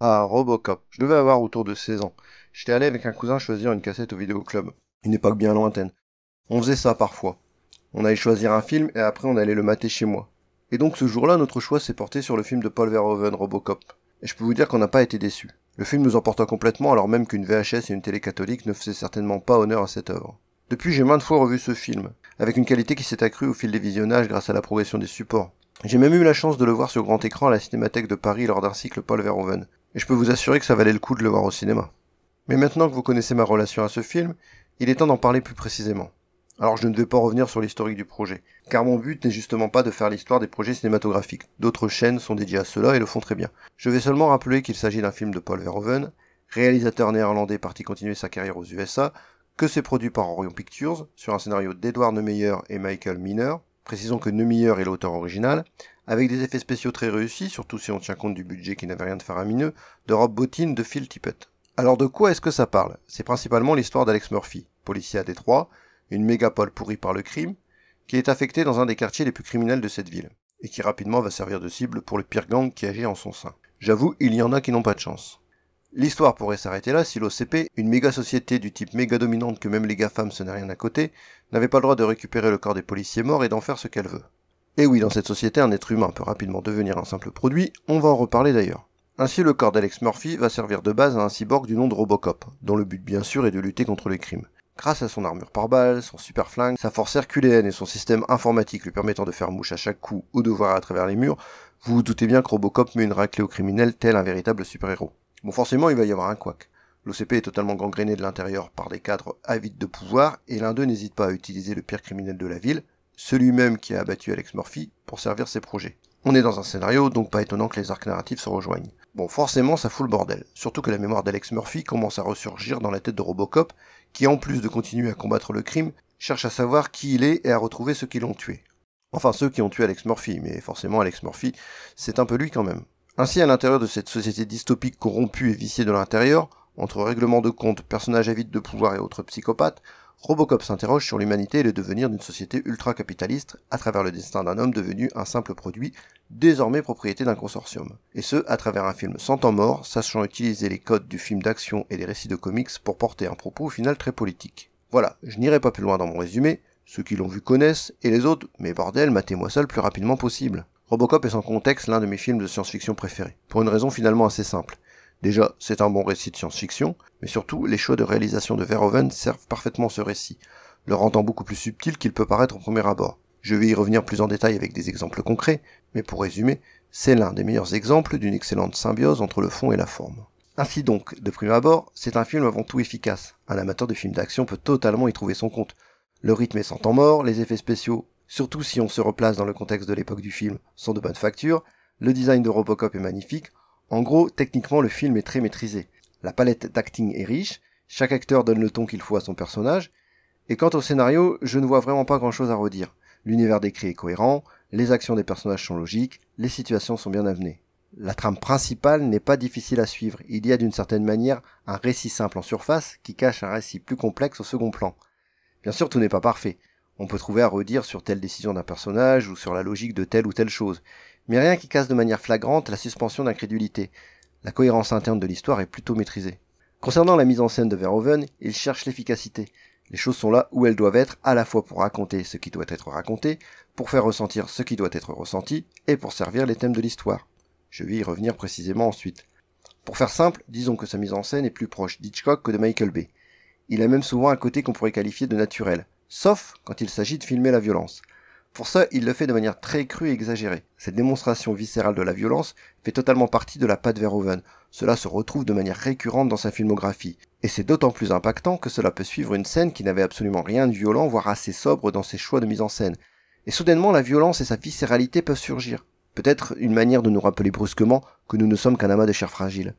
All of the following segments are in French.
Ah, Robocop. Je devais avoir autour de 16 ans. J'étais allé avec un cousin choisir une cassette au vidéoclub, une époque bien lointaine. On faisait ça parfois. On allait choisir un film et après on allait le mater chez moi. Et donc ce jour-là, notre choix s'est porté sur le film de Paul Verhoeven, Robocop. Et je peux vous dire qu'on n'a pas été déçus. Le film nous emporta complètement alors même qu'une VHS et une télé catholique ne faisaient certainement pas honneur à cette œuvre. Depuis, j'ai maintes fois revu ce film, avec une qualité qui s'est accrue au fil des visionnages grâce à la progression des supports. J'ai même eu la chance de le voir sur grand écran à la Cinémathèque de Paris lors d'un cycle Paul Verhoeven, et je peux vous assurer que ça valait le coup de le voir au cinéma. Mais maintenant que vous connaissez ma relation à ce film, il est temps d'en parler plus précisément. Alors je ne vais pas revenir sur l'historique du projet, car mon but n'est justement pas de faire l'histoire des projets cinématographiques. D'autres chaînes sont dédiées à cela et le font très bien. Je vais seulement rappeler qu'il s'agit d'un film de Paul Verhoeven, réalisateur néerlandais parti continuer sa carrière aux USA, que c'est produit par Orion Pictures, sur un scénario d'Edward Neumeyer et Michael Miner. Précisons que Neumeyer est l'auteur original, avec des effets spéciaux très réussis, surtout si on tient compte du budget qui n'avait rien de faramineux, de robes bottine de Phil Tippett. Alors de quoi est-ce que ça parle C'est principalement l'histoire d'Alex Murphy, policier à Détroit, une mégapole pourrie par le crime, qui est affecté dans un des quartiers les plus criminels de cette ville, et qui rapidement va servir de cible pour le pire gang qui agit en son sein. J'avoue, il y en a qui n'ont pas de chance. L'histoire pourrait s'arrêter là si l'OCP, une méga société du type méga dominante que même les gars femmes ce n'est rien à côté, n'avait pas le droit de récupérer le corps des policiers morts et d'en faire ce qu'elle veut. Et oui, dans cette société, un être humain peut rapidement devenir un simple produit, on va en reparler d'ailleurs. Ainsi, le corps d'Alex Murphy va servir de base à un cyborg du nom de Robocop, dont le but bien sûr est de lutter contre les crimes. Grâce à son armure par balles, son super flingue, sa force herculéenne et son système informatique lui permettant de faire mouche à chaque coup ou de voir à travers les murs, vous vous doutez bien que Robocop met une raclée au criminel tel un véritable super-héros. Bon, forcément, il va y avoir un couac. L'OCP est totalement gangréné de l'intérieur par des cadres avides de pouvoir, et l'un d'eux n'hésite pas à utiliser le pire criminel de la ville, celui-même qui a abattu Alex Murphy, pour servir ses projets. On est dans un scénario, donc pas étonnant que les arcs narratifs se rejoignent. Bon, forcément, ça fout le bordel, surtout que la mémoire d'Alex Murphy commence à ressurgir dans la tête de Robocop, qui en plus de continuer à combattre le crime, cherche à savoir qui il est et à retrouver ceux qui l'ont tué. Enfin, ceux qui ont tué Alex Murphy, mais forcément, Alex Murphy, c'est un peu lui quand même. Ainsi, à l'intérieur de cette société dystopique corrompue et viciée de l'intérieur, entre règlements de compte, personnages avides de pouvoir et autres psychopathes, Robocop s'interroge sur l'humanité et le devenir d'une société ultra-capitaliste à travers le destin d'un homme devenu un simple produit, désormais propriété d'un consortium. Et ce, à travers un film sans temps mort, sachant utiliser les codes du film d'action et des récits de comics pour porter un propos au final très politique. Voilà, je n'irai pas plus loin dans mon résumé, ceux qui l'ont vu connaissent, et les autres, mais bordel, matez-moi ça le plus rapidement possible. Robocop est sans contexte l'un de mes films de science-fiction préférés, pour une raison finalement assez simple. Déjà, c'est un bon récit de science-fiction, mais surtout, les choix de réalisation de Verhoeven servent parfaitement ce récit, le rendant beaucoup plus subtil qu'il peut paraître au premier abord. Je vais y revenir plus en détail avec des exemples concrets, mais pour résumer, c'est l'un des meilleurs exemples d'une excellente symbiose entre le fond et la forme. Ainsi donc, de prime abord, c'est un film avant tout efficace. Un amateur de films d'action peut totalement y trouver son compte. Le rythme est sans temps mort, les effets spéciaux, surtout si on se replace dans le contexte de l'époque du film, sont de bonne facture, le design de Robocop est magnifique, en gros, techniquement, le film est très maîtrisé. La palette d'acting est riche, chaque acteur donne le ton qu'il faut à son personnage, et quant au scénario, je ne vois vraiment pas grand chose à redire. L'univers décrit est cohérent, les actions des personnages sont logiques, les situations sont bien amenées. La trame principale n'est pas difficile à suivre, il y a d'une certaine manière un récit simple en surface qui cache un récit plus complexe au second plan. Bien sûr, tout n'est pas parfait. On peut trouver à redire sur telle décision d'un personnage ou sur la logique de telle ou telle chose mais rien qui casse de manière flagrante la suspension d'incrédulité. La cohérence interne de l'histoire est plutôt maîtrisée. Concernant la mise en scène de Verhoeven, il cherche l'efficacité. Les choses sont là où elles doivent être, à la fois pour raconter ce qui doit être raconté, pour faire ressentir ce qui doit être ressenti, et pour servir les thèmes de l'histoire. Je vais y revenir précisément ensuite. Pour faire simple, disons que sa mise en scène est plus proche d'Hitchcock que de Michael Bay. Il a même souvent un côté qu'on pourrait qualifier de naturel, sauf quand il s'agit de filmer la violence. Pour ça, il le fait de manière très crue et exagérée. Cette démonstration viscérale de la violence fait totalement partie de la patte Verhoeven. Cela se retrouve de manière récurrente dans sa filmographie. Et c'est d'autant plus impactant que cela peut suivre une scène qui n'avait absolument rien de violent, voire assez sobre dans ses choix de mise en scène. Et soudainement, la violence et sa viscéralité peuvent surgir. Peut-être une manière de nous rappeler brusquement que nous ne sommes qu'un amas de chair fragile.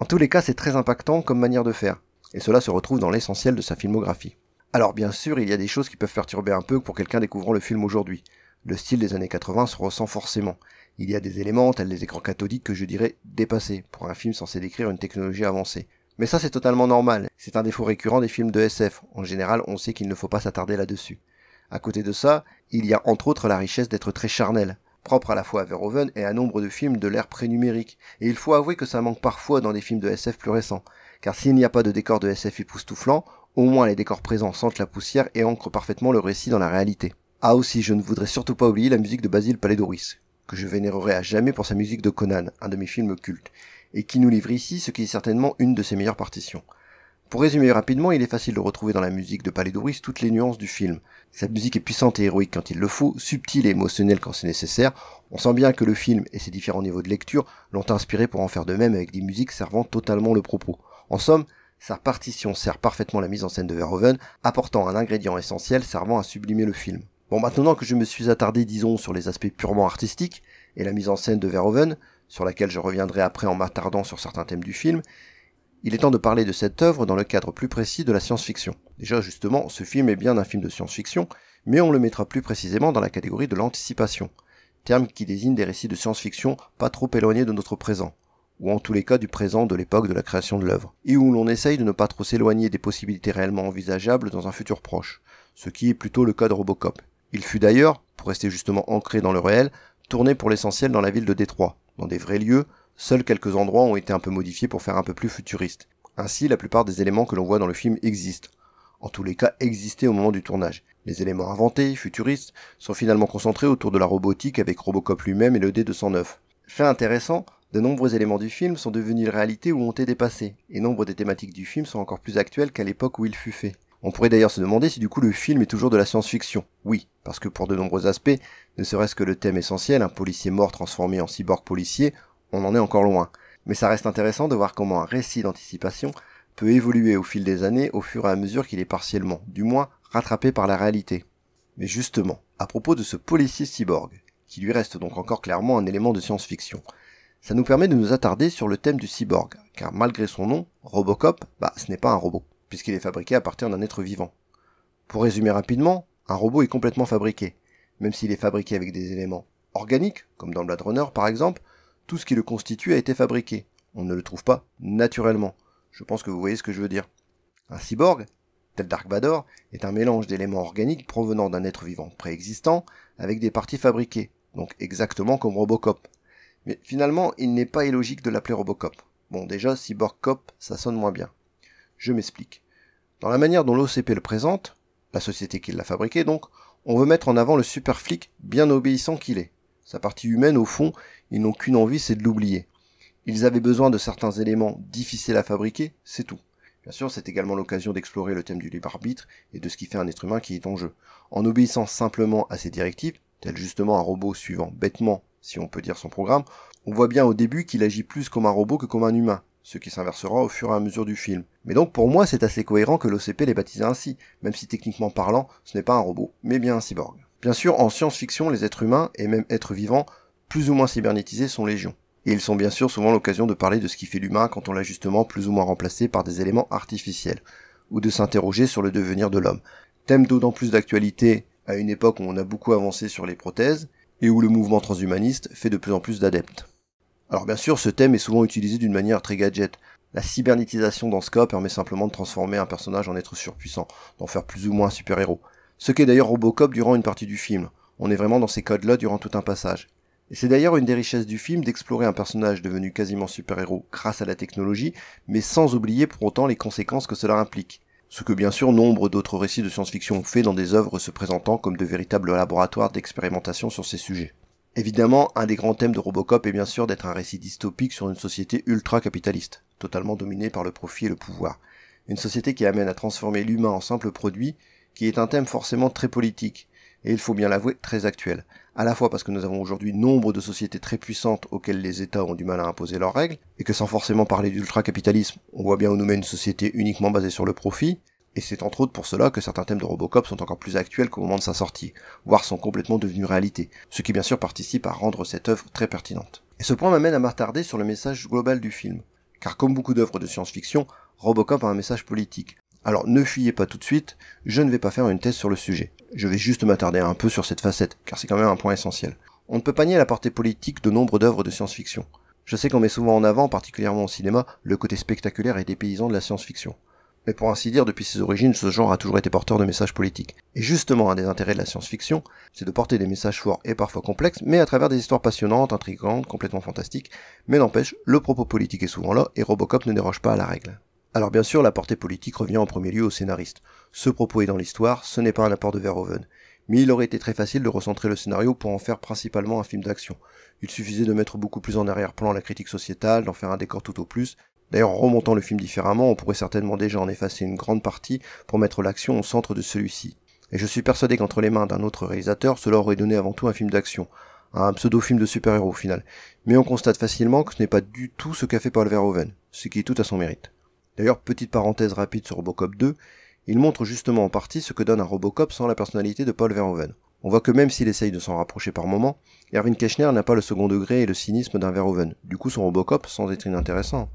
En tous les cas, c'est très impactant comme manière de faire. Et cela se retrouve dans l'essentiel de sa filmographie. Alors bien sûr, il y a des choses qui peuvent perturber un peu pour quelqu'un découvrant le film aujourd'hui. Le style des années 80 se ressent forcément. Il y a des éléments, tels les écrans cathodiques, que je dirais dépassés, pour un film censé décrire une technologie avancée. Mais ça c'est totalement normal, c'est un défaut récurrent des films de SF, en général on sait qu'il ne faut pas s'attarder là-dessus. À côté de ça, il y a entre autres la richesse d'être très charnel, propre à la fois à Verhoeven et à nombre de films de l'ère pré-numérique, et il faut avouer que ça manque parfois dans des films de SF plus récents, car s'il n'y a pas de décor de SF époustouflant, au moins les décors présents sentent la poussière et ancrent parfaitement le récit dans la réalité. Ah aussi, je ne voudrais surtout pas oublier la musique de Basile Palédoris, que je vénérerai à jamais pour sa musique de Conan, un de mes films cultes, et qui nous livre ici ce qui est certainement une de ses meilleures partitions. Pour résumer rapidement, il est facile de retrouver dans la musique de Palédoris toutes les nuances du film. Sa musique est puissante et héroïque quand il le faut, subtile et émotionnelle quand c'est nécessaire. On sent bien que le film et ses différents niveaux de lecture l'ont inspiré pour en faire de même avec des musiques servant totalement le propos. En somme, sa partition sert parfaitement la mise en scène de Verhoeven, apportant un ingrédient essentiel servant à sublimer le film. Bon, maintenant que je me suis attardé, disons, sur les aspects purement artistiques et la mise en scène de Verhoeven, sur laquelle je reviendrai après en m'attardant sur certains thèmes du film, il est temps de parler de cette œuvre dans le cadre plus précis de la science-fiction. Déjà justement, ce film est bien un film de science-fiction, mais on le mettra plus précisément dans la catégorie de l'anticipation, terme qui désigne des récits de science-fiction pas trop éloignés de notre présent ou en tous les cas du présent de l'époque de la création de l'œuvre, et où l'on essaye de ne pas trop s'éloigner des possibilités réellement envisageables dans un futur proche, ce qui est plutôt le cas de Robocop. Il fut d'ailleurs, pour rester justement ancré dans le réel, tourné pour l'essentiel dans la ville de Détroit, dans des vrais lieux, seuls quelques endroits ont été un peu modifiés pour faire un peu plus futuriste. Ainsi, la plupart des éléments que l'on voit dans le film existent, en tous les cas existaient au moment du tournage. Les éléments inventés, futuristes, sont finalement concentrés autour de la robotique avec Robocop lui-même et le D209. Fait intéressant, de nombreux éléments du film sont devenus réalité ou ont été dépassés, et nombre des thématiques du film sont encore plus actuelles qu'à l'époque où il fut fait. On pourrait d'ailleurs se demander si du coup le film est toujours de la science-fiction. Oui, parce que pour de nombreux aspects, ne serait-ce que le thème essentiel, un policier mort transformé en cyborg policier, on en est encore loin. Mais ça reste intéressant de voir comment un récit d'anticipation peut évoluer au fil des années au fur et à mesure qu'il est partiellement, du moins, rattrapé par la réalité. Mais justement, à propos de ce policier cyborg, qui lui reste donc encore clairement un élément de science-fiction, ça nous permet de nous attarder sur le thème du cyborg, car malgré son nom, Robocop, bah, ce n'est pas un robot, puisqu'il est fabriqué à partir d'un être vivant. Pour résumer rapidement, un robot est complètement fabriqué, même s'il est fabriqué avec des éléments organiques, comme dans Blade Runner par exemple, tout ce qui le constitue a été fabriqué. On ne le trouve pas naturellement. Je pense que vous voyez ce que je veux dire. Un cyborg, tel Dark Vador, est un mélange d'éléments organiques provenant d'un être vivant préexistant avec des parties fabriquées, donc exactement comme Robocop, mais finalement, il n'est pas illogique de l'appeler Robocop. Bon, déjà, Cyborg Cop, ça sonne moins bien. Je m'explique. Dans la manière dont l'OCP le présente, la société qui l'a fabriqué donc, on veut mettre en avant le super flic bien obéissant qu'il est. Sa partie humaine, au fond, ils n'ont qu'une envie, c'est de l'oublier. Ils avaient besoin de certains éléments difficiles à fabriquer, c'est tout. Bien sûr, c'est également l'occasion d'explorer le thème du libre arbitre et de ce qui fait un être humain qui est en jeu. En obéissant simplement à ses directives, tel justement un robot suivant bêtement si on peut dire son programme, on voit bien au début qu'il agit plus comme un robot que comme un humain, ce qui s'inversera au fur et à mesure du film. Mais donc pour moi c'est assez cohérent que l'OCP l'ait baptisé ainsi, même si techniquement parlant ce n'est pas un robot, mais bien un cyborg. Bien sûr, en science-fiction, les êtres humains, et même êtres vivants, plus ou moins cybernétisés sont légion. Et ils sont bien sûr souvent l'occasion de parler de ce qui fait l'humain quand on l'a justement plus ou moins remplacé par des éléments artificiels, ou de s'interroger sur le devenir de l'homme. Thème d'autant plus d'actualité à une époque où on a beaucoup avancé sur les prothèses, et où le mouvement transhumaniste fait de plus en plus d'adeptes. Alors bien sûr, ce thème est souvent utilisé d'une manière très gadget. La cybernétisation dans ce cas permet simplement de transformer un personnage en être surpuissant, d'en faire plus ou moins un super-héros. Ce qu'est d'ailleurs Robocop durant une partie du film. On est vraiment dans ces codes-là durant tout un passage. Et c'est d'ailleurs une des richesses du film d'explorer un personnage devenu quasiment super-héros grâce à la technologie, mais sans oublier pour autant les conséquences que cela implique ce que bien sûr nombre d'autres récits de science-fiction ont fait dans des œuvres se présentant comme de véritables laboratoires d'expérimentation sur ces sujets. Évidemment, un des grands thèmes de Robocop est bien sûr d'être un récit dystopique sur une société ultra-capitaliste, totalement dominée par le profit et le pouvoir. Une société qui amène à transformer l'humain en simple produit, qui est un thème forcément très politique, et il faut bien l'avouer, très actuel. À la fois parce que nous avons aujourd'hui nombre de sociétés très puissantes auxquelles les États ont du mal à imposer leurs règles, et que sans forcément parler d'ultra-capitalisme, on voit bien où nous met une société uniquement basée sur le profit, et c'est entre autres pour cela que certains thèmes de Robocop sont encore plus actuels qu'au moment de sa sortie, voire sont complètement devenus réalité, ce qui bien sûr participe à rendre cette œuvre très pertinente. Et ce point m'amène à m'attarder sur le message global du film, car comme beaucoup d'œuvres de science-fiction, Robocop a un message politique. Alors ne fuyez pas tout de suite, je ne vais pas faire une thèse sur le sujet. Je vais juste m'attarder un peu sur cette facette, car c'est quand même un point essentiel. On ne peut pas nier la portée politique de nombre d'œuvres de science-fiction. Je sais qu'on met souvent en avant, particulièrement au cinéma, le côté spectaculaire et dépaysant de la science-fiction. Mais pour ainsi dire, depuis ses origines, ce genre a toujours été porteur de messages politiques. Et justement, un des intérêts de la science-fiction, c'est de porter des messages forts et parfois complexes, mais à travers des histoires passionnantes, intrigantes, complètement fantastiques. Mais n'empêche, le propos politique est souvent là, et Robocop ne déroge pas à la règle. Alors bien sûr, la portée politique revient en premier lieu au scénariste. Ce propos est dans l'histoire, ce n'est pas un apport de Verhoeven. Mais il aurait été très facile de recentrer le scénario pour en faire principalement un film d'action. Il suffisait de mettre beaucoup plus en arrière-plan la critique sociétale, d'en faire un décor tout au plus. D'ailleurs, en remontant le film différemment, on pourrait certainement déjà en effacer une grande partie pour mettre l'action au centre de celui-ci. Et je suis persuadé qu'entre les mains d'un autre réalisateur, cela aurait donné avant tout un film d'action, un pseudo-film de super-héros au final. Mais on constate facilement que ce n'est pas du tout ce qu'a fait Paul Verhoeven, ce qui est tout à son mérite. D'ailleurs, petite parenthèse rapide sur Robocop 2, il montre justement en partie ce que donne un Robocop sans la personnalité de Paul Verhoeven. On voit que même s'il essaye de s'en rapprocher par moments, Erwin Keschner n'a pas le second degré et le cynisme d'un Verhoeven. Du coup, son Robocop, sans être inintéressant,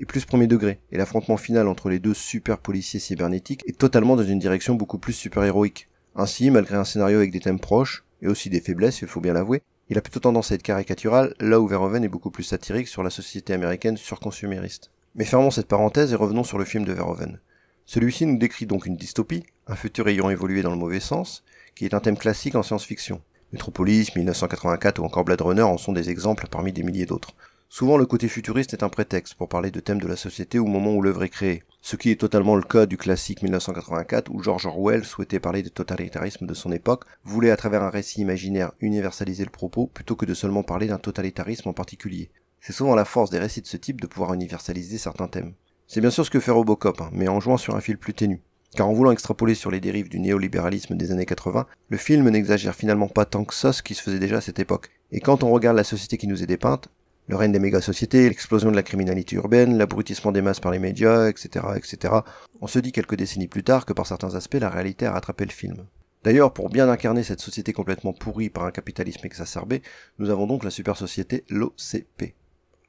est plus premier degré, et l'affrontement final entre les deux super policiers cybernétiques est totalement dans une direction beaucoup plus super-héroïque. Ainsi, malgré un scénario avec des thèmes proches, et aussi des faiblesses, il faut bien l'avouer, il a plutôt tendance à être caricatural, là où Verhoeven est beaucoup plus satirique sur la société américaine surconsumériste. Mais fermons cette parenthèse et revenons sur le film de Verhoeven. Celui-ci nous décrit donc une dystopie, un futur ayant évolué dans le mauvais sens, qui est un thème classique en science-fiction. Metropolis, 1984 ou encore Blade Runner en sont des exemples parmi des milliers d'autres. Souvent le côté futuriste est un prétexte pour parler de thèmes de la société au moment où l'œuvre est créée, ce qui est totalement le cas du classique 1984 où George Orwell souhaitait parler des totalitarismes de son époque, voulait à travers un récit imaginaire universaliser le propos plutôt que de seulement parler d'un totalitarisme en particulier. C'est souvent la force des récits de ce type de pouvoir universaliser certains thèmes. C'est bien sûr ce que fait Robocop, hein, mais en jouant sur un fil plus ténu. Car en voulant extrapoler sur les dérives du néolibéralisme des années 80, le film n'exagère finalement pas tant que ça ce qui se faisait déjà à cette époque. Et quand on regarde la société qui nous est dépeinte, le règne des méga-sociétés, l'explosion de la criminalité urbaine, l'abrutissement des masses par les médias, etc., etc., on se dit quelques décennies plus tard que par certains aspects la réalité a rattrapé le film. D'ailleurs, pour bien incarner cette société complètement pourrie par un capitalisme exacerbé, nous avons donc la super société l'OCP.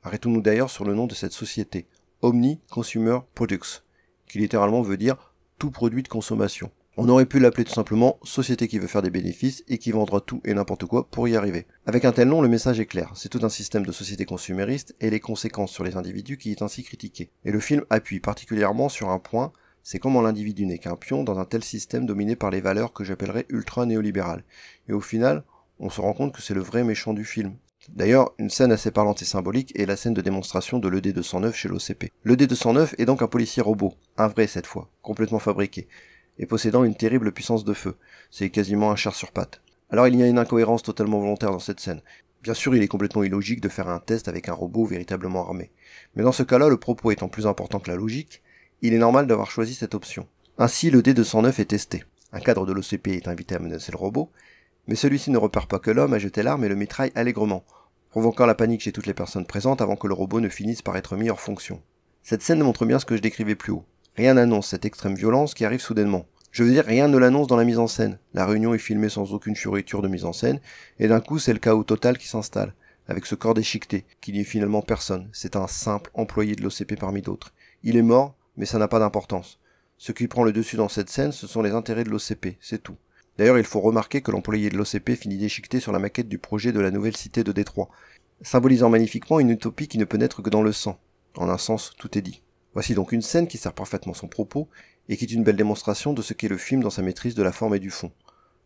Arrêtons-nous d'ailleurs sur le nom de cette société, Omni Consumer Products, qui littéralement veut dire tout produit de consommation. On aurait pu l'appeler tout simplement société qui veut faire des bénéfices et qui vendra tout et n'importe quoi pour y arriver. Avec un tel nom, le message est clair. C'est tout un système de société consumériste et les conséquences sur les individus qui est ainsi critiqué. Et le film appuie particulièrement sur un point, c'est comment l'individu n'est qu'un pion dans un tel système dominé par les valeurs que j'appellerais ultra néolibérales. Et au final, on se rend compte que c'est le vrai méchant du film, D'ailleurs, une scène assez parlante et symbolique est la scène de démonstration de l'ED-209 chez l'OCP. L'ED-209 est donc un policier robot, un vrai cette fois, complètement fabriqué, et possédant une terrible puissance de feu. C'est quasiment un char sur pattes. Alors il y a une incohérence totalement volontaire dans cette scène. Bien sûr, il est complètement illogique de faire un test avec un robot véritablement armé. Mais dans ce cas-là, le propos étant plus important que la logique, il est normal d'avoir choisi cette option. Ainsi, le D209 est testé. Un cadre de l'OCP est invité à menacer le robot, mais celui-ci ne repère pas que l'homme a jeté l'arme et le mitraille allègrement, provoquant la panique chez toutes les personnes présentes avant que le robot ne finisse par être mis hors fonction. Cette scène montre bien ce que je décrivais plus haut. Rien n'annonce cette extrême violence qui arrive soudainement. Je veux dire, rien ne l'annonce dans la mise en scène. La réunion est filmée sans aucune furiture de mise en scène, et d'un coup c'est le chaos total qui s'installe, avec ce corps déchiqueté, qui n'y finalement personne, c'est un simple employé de l'OCP parmi d'autres. Il est mort, mais ça n'a pas d'importance. Ce qui prend le dessus dans cette scène, ce sont les intérêts de l'OCP, c'est tout. D'ailleurs, il faut remarquer que l'employé de l'OCP finit déchiqueté sur la maquette du projet de la nouvelle cité de Détroit, symbolisant magnifiquement une utopie qui ne peut naître que dans le sang. En un sens, tout est dit. Voici donc une scène qui sert parfaitement son propos et qui est une belle démonstration de ce qu'est le film dans sa maîtrise de la forme et du fond.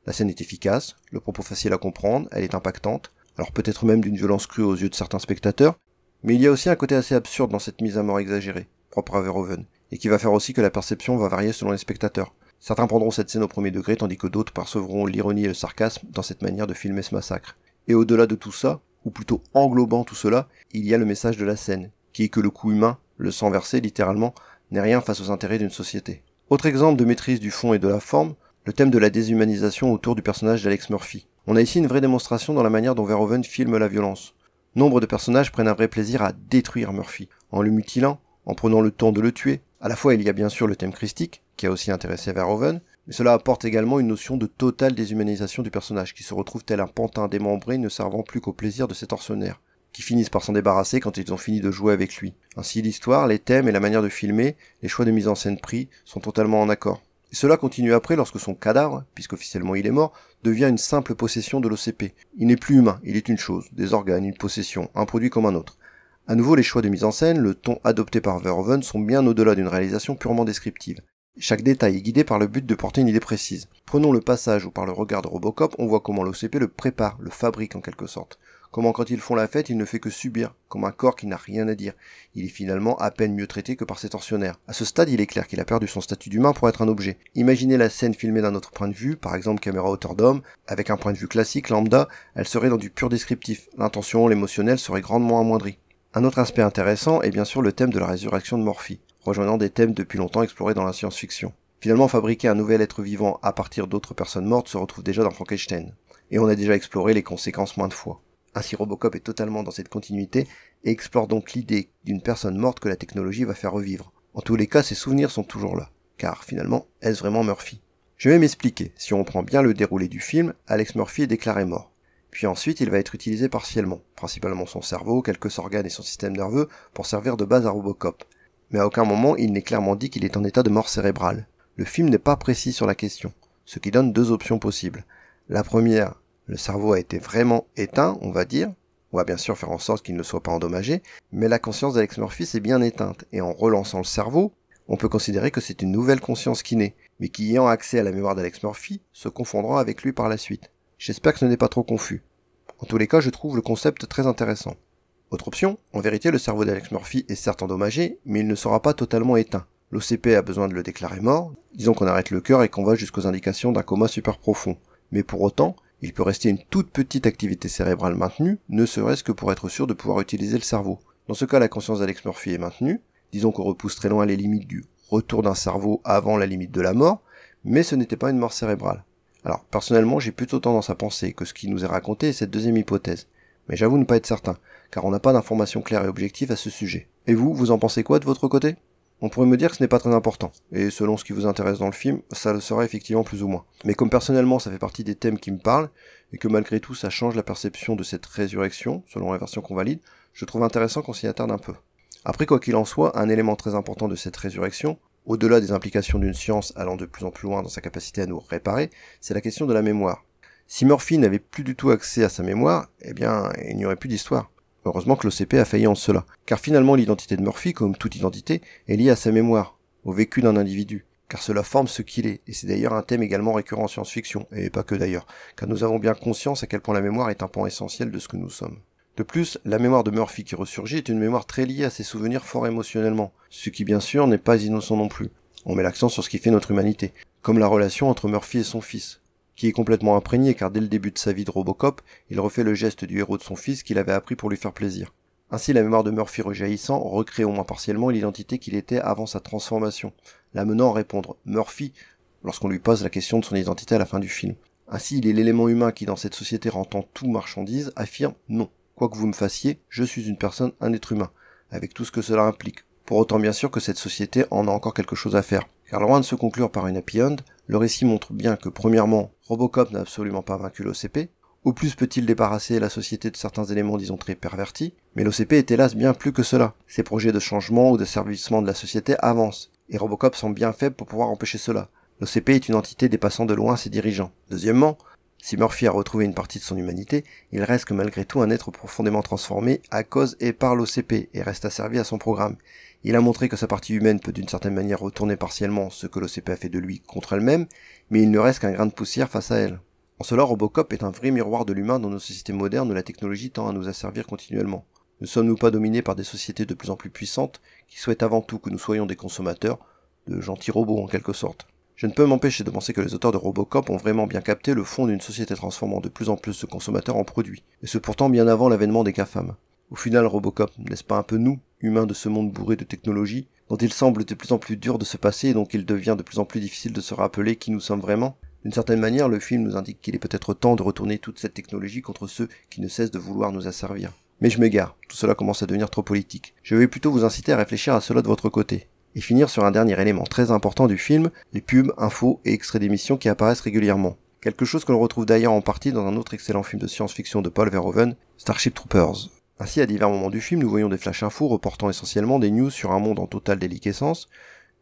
La scène est efficace, le propos facile à comprendre, elle est impactante, alors peut-être même d'une violence crue aux yeux de certains spectateurs, mais il y a aussi un côté assez absurde dans cette mise à mort exagérée, propre à Verhoeven, et qui va faire aussi que la perception va varier selon les spectateurs. Certains prendront cette scène au premier degré, tandis que d'autres percevront l'ironie et le sarcasme dans cette manière de filmer ce massacre. Et au-delà de tout ça, ou plutôt englobant tout cela, il y a le message de la scène, qui est que le coup humain, le sang versé littéralement, n'est rien face aux intérêts d'une société. Autre exemple de maîtrise du fond et de la forme, le thème de la déshumanisation autour du personnage d'Alex Murphy. On a ici une vraie démonstration dans la manière dont Verhoeven filme la violence. Nombre de personnages prennent un vrai plaisir à détruire Murphy, en le mutilant, en prenant le temps de le tuer, à la fois, il y a bien sûr le thème christique, qui a aussi intéressé Verhoeven, mais cela apporte également une notion de totale déshumanisation du personnage, qui se retrouve tel un pantin démembré ne servant plus qu'au plaisir de ses tortionnaires, qui finissent par s'en débarrasser quand ils ont fini de jouer avec lui. Ainsi, l'histoire, les thèmes et la manière de filmer, les choix de mise en scène pris, sont totalement en accord. Et cela continue après lorsque son cadavre, puisqu'officiellement il est mort, devient une simple possession de l'OCP. Il n'est plus humain, il est une chose, des organes, une possession, un produit comme un autre. À nouveau, les choix de mise en scène, le ton adopté par Verhoeven sont bien au-delà d'une réalisation purement descriptive. Chaque détail est guidé par le but de porter une idée précise. Prenons le passage où par le regard de Robocop, on voit comment l'OCP le prépare, le fabrique en quelque sorte. Comment quand ils font la fête, il ne fait que subir, comme un corps qui n'a rien à dire. Il est finalement à peine mieux traité que par ses tortionnaires. À ce stade, il est clair qu'il a perdu son statut d'humain pour être un objet. Imaginez la scène filmée d'un autre point de vue, par exemple caméra hauteur d'homme, avec un point de vue classique, lambda, elle serait dans du pur descriptif. L'intention, l'émotionnel serait grandement amoindrie. Un autre aspect intéressant est bien sûr le thème de la résurrection de Morphy, rejoignant des thèmes depuis longtemps explorés dans la science-fiction. Finalement, fabriquer un nouvel être vivant à partir d'autres personnes mortes se retrouve déjà dans Frankenstein, et on a déjà exploré les conséquences moins de fois. Ainsi, Robocop est totalement dans cette continuité et explore donc l'idée d'une personne morte que la technologie va faire revivre. En tous les cas, ses souvenirs sont toujours là, car finalement, est-ce vraiment Murphy Je vais m'expliquer. Si on prend bien le déroulé du film, Alex Murphy est déclaré mort. Puis ensuite, il va être utilisé partiellement, principalement son cerveau, quelques organes et son système nerveux, pour servir de base à Robocop. Mais à aucun moment, il n'est clairement dit qu'il est en état de mort cérébrale. Le film n'est pas précis sur la question, ce qui donne deux options possibles. La première, le cerveau a été vraiment éteint, on va dire, on va bien sûr faire en sorte qu'il ne soit pas endommagé, mais la conscience d'Alex Murphy s'est bien éteinte, et en relançant le cerveau, on peut considérer que c'est une nouvelle conscience qui naît, mais qui ayant accès à la mémoire d'Alex Murphy, se confondra avec lui par la suite. J'espère que ce n'est pas trop confus. En tous les cas, je trouve le concept très intéressant. Autre option, en vérité, le cerveau d'Alex Murphy est certes endommagé, mais il ne sera pas totalement éteint. L'OCP a besoin de le déclarer mort, disons qu'on arrête le cœur et qu'on va jusqu'aux indications d'un coma super profond. Mais pour autant, il peut rester une toute petite activité cérébrale maintenue, ne serait-ce que pour être sûr de pouvoir utiliser le cerveau. Dans ce cas, la conscience d'Alex Murphy est maintenue, disons qu'on repousse très loin les limites du retour d'un cerveau avant la limite de la mort, mais ce n'était pas une mort cérébrale. Alors personnellement j'ai plutôt tendance à penser que ce qui nous est raconté est cette deuxième hypothèse, mais j'avoue ne pas être certain, car on n'a pas d'informations claires et objectives à ce sujet. Et vous, vous en pensez quoi de votre côté On pourrait me dire que ce n'est pas très important, et selon ce qui vous intéresse dans le film, ça le sera effectivement plus ou moins. Mais comme personnellement ça fait partie des thèmes qui me parlent, et que malgré tout ça change la perception de cette résurrection, selon la version qu'on valide, je trouve intéressant qu'on s'y attarde un peu. Après, quoi qu'il en soit, un élément très important de cette résurrection, au-delà des implications d'une science allant de plus en plus loin dans sa capacité à nous réparer, c'est la question de la mémoire. Si Murphy n'avait plus du tout accès à sa mémoire, eh bien, il n'y aurait plus d'histoire. Heureusement que l'OCP a failli en cela, car finalement l'identité de Murphy, comme toute identité, est liée à sa mémoire, au vécu d'un individu, car cela forme ce qu'il est, et c'est d'ailleurs un thème également récurrent en science-fiction, et pas que d'ailleurs, car nous avons bien conscience à quel point la mémoire est un point essentiel de ce que nous sommes. De plus, la mémoire de Murphy qui ressurgit est une mémoire très liée à ses souvenirs fort émotionnellement, ce qui bien sûr n'est pas innocent non plus. On met l'accent sur ce qui fait notre humanité, comme la relation entre Murphy et son fils, qui est complètement imprégné car dès le début de sa vie de Robocop, il refait le geste du héros de son fils qu'il avait appris pour lui faire plaisir. Ainsi, la mémoire de Murphy rejaillissant recrée au moins partiellement l'identité qu'il était avant sa transformation, l'amenant à répondre Murphy lorsqu'on lui pose la question de son identité à la fin du film. Ainsi, il est l'élément humain qui, dans cette société rendant tout marchandise, affirme non quoi que vous me fassiez, je suis une personne, un être humain, avec tout ce que cela implique. Pour autant bien sûr que cette société en a encore quelque chose à faire. Car loin de se conclure par une happy end, le récit montre bien que premièrement, Robocop n'a absolument pas vaincu l'OCP, ou plus peut-il débarrasser la société de certains éléments disons très pervertis, mais l'OCP est hélas bien plus que cela. Ses projets de changement ou de servissement de la société avancent, et Robocop semble bien faible pour pouvoir empêcher cela. L'OCP est une entité dépassant de loin ses dirigeants. Deuxièmement, si Murphy a retrouvé une partie de son humanité, il reste malgré tout un être profondément transformé à cause et par l'OCP et reste asservi à son programme. Il a montré que sa partie humaine peut d'une certaine manière retourner partiellement ce que l'OCP a fait de lui contre elle-même, mais il ne reste qu'un grain de poussière face à elle. En cela, Robocop est un vrai miroir de l'humain dans nos sociétés modernes où la technologie tend à nous asservir continuellement. Ne sommes-nous pas dominés par des sociétés de plus en plus puissantes qui souhaitent avant tout que nous soyons des consommateurs, de gentils robots en quelque sorte je ne peux m'empêcher de penser que les auteurs de Robocop ont vraiment bien capté le fond d'une société transformant de plus en plus ce consommateur en produit, et ce pourtant bien avant l'avènement des KFAM. Au final, Robocop, n'est-ce pas un peu nous, humains de ce monde bourré de technologie, dont il semble de plus en plus dur de se passer et dont il devient de plus en plus difficile de se rappeler qui nous sommes vraiment D'une certaine manière, le film nous indique qu'il est peut-être temps de retourner toute cette technologie contre ceux qui ne cessent de vouloir nous asservir. Mais je m'égare, tout cela commence à devenir trop politique. Je vais plutôt vous inciter à réfléchir à cela de votre côté et finir sur un dernier élément très important du film, les pubs, infos et extraits d'émissions qui apparaissent régulièrement. Quelque chose que l'on retrouve d'ailleurs en partie dans un autre excellent film de science-fiction de Paul Verhoeven, Starship Troopers. Ainsi, à divers moments du film, nous voyons des flashs infos reportant essentiellement des news sur un monde en totale déliquescence,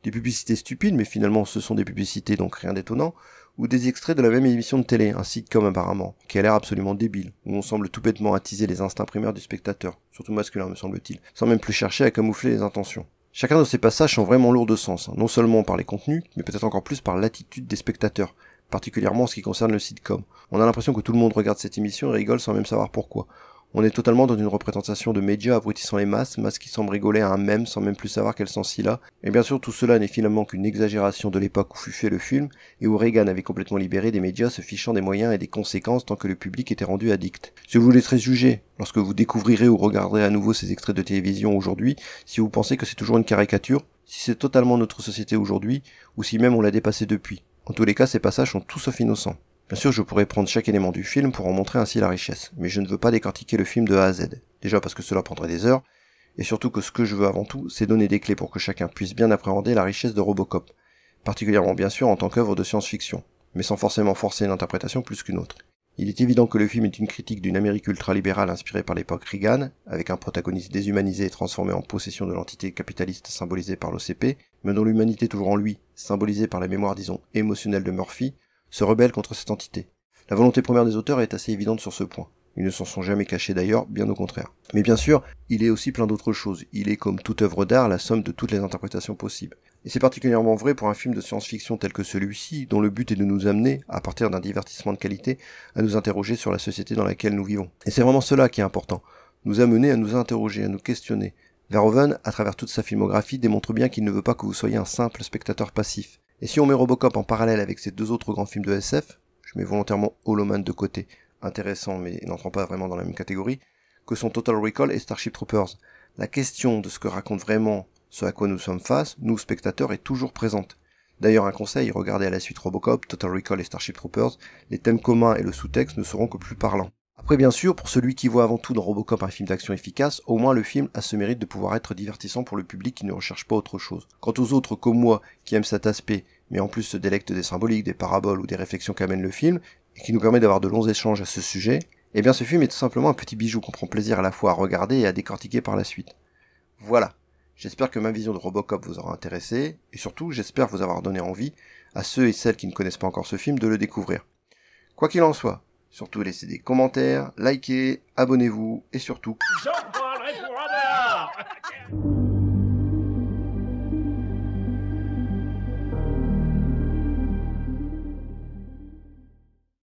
des publicités stupides, mais finalement ce sont des publicités donc rien d'étonnant, ou des extraits de la même émission de télé, un sitcom apparemment, qui a l'air absolument débile, où on semble tout bêtement attiser les instincts primaires du spectateur, surtout masculin me semble-t-il, sans même plus chercher à camoufler les intentions. Chacun de ces passages sont vraiment lourds de sens, hein. non seulement par les contenus, mais peut-être encore plus par l'attitude des spectateurs, particulièrement en ce qui concerne le sitcom. On a l'impression que tout le monde regarde cette émission et rigole sans même savoir pourquoi. On est totalement dans une représentation de médias abrutissant les masses, masses qui semblent rigoler à un même sans même plus savoir quel sens il a. Et bien sûr, tout cela n'est finalement qu'une exagération de l'époque où fut fait le film et où Reagan avait complètement libéré des médias se fichant des moyens et des conséquences tant que le public était rendu addict. Je vous laisserai juger lorsque vous découvrirez ou regarderez à nouveau ces extraits de télévision aujourd'hui si vous pensez que c'est toujours une caricature, si c'est totalement notre société aujourd'hui ou si même on l'a dépassé depuis. En tous les cas, ces passages sont tout sauf innocents. Bien sûr, je pourrais prendre chaque élément du film pour en montrer ainsi la richesse, mais je ne veux pas décortiquer le film de A à Z, déjà parce que cela prendrait des heures, et surtout que ce que je veux avant tout, c'est donner des clés pour que chacun puisse bien appréhender la richesse de Robocop, particulièrement bien sûr en tant qu'œuvre de science-fiction, mais sans forcément forcer une interprétation plus qu'une autre. Il est évident que le film est une critique d'une Amérique ultralibérale inspirée par l'époque Reagan, avec un protagoniste déshumanisé et transformé en possession de l'entité capitaliste symbolisée par l'OCP, mais dont l'humanité toujours en lui, symbolisée par la mémoire disons émotionnelle de Murphy, se rebelle contre cette entité. La volonté première des auteurs est assez évidente sur ce point. Ils ne s'en sont jamais cachés d'ailleurs, bien au contraire. Mais bien sûr, il est aussi plein d'autres choses. Il est comme toute œuvre d'art la somme de toutes les interprétations possibles. Et c'est particulièrement vrai pour un film de science-fiction tel que celui-ci, dont le but est de nous amener, à partir d'un divertissement de qualité, à nous interroger sur la société dans laquelle nous vivons. Et c'est vraiment cela qui est important. Nous amener à nous interroger, à nous questionner. Verhoeven, à travers toute sa filmographie, démontre bien qu'il ne veut pas que vous soyez un simple spectateur passif. Et si on met Robocop en parallèle avec ces deux autres grands films de SF, je mets volontairement Holoman de côté, intéressant mais n'entrant pas vraiment dans la même catégorie, que sont Total Recall et Starship Troopers. La question de ce que raconte vraiment ce à quoi nous sommes face, nous spectateurs, est toujours présente. D'ailleurs, un conseil, regardez à la suite Robocop, Total Recall et Starship Troopers, les thèmes communs et le sous-texte ne seront que plus parlants. Après bien sûr, pour celui qui voit avant tout dans Robocop un film d'action efficace, au moins le film a ce mérite de pouvoir être divertissant pour le public qui ne recherche pas autre chose. Quant aux autres comme moi qui aiment cet aspect, mais en plus se délectent des symboliques, des paraboles ou des réflexions qu'amène le film, et qui nous permet d'avoir de longs échanges à ce sujet, eh bien ce film est tout simplement un petit bijou qu'on prend plaisir à la fois à regarder et à décortiquer par la suite. Voilà. J'espère que ma vision de Robocop vous aura intéressé, et surtout j'espère vous avoir donné envie, à ceux et celles qui ne connaissent pas encore ce film, de le découvrir. Quoi qu'il en soit, Surtout laissez des commentaires, likez, abonnez-vous et surtout...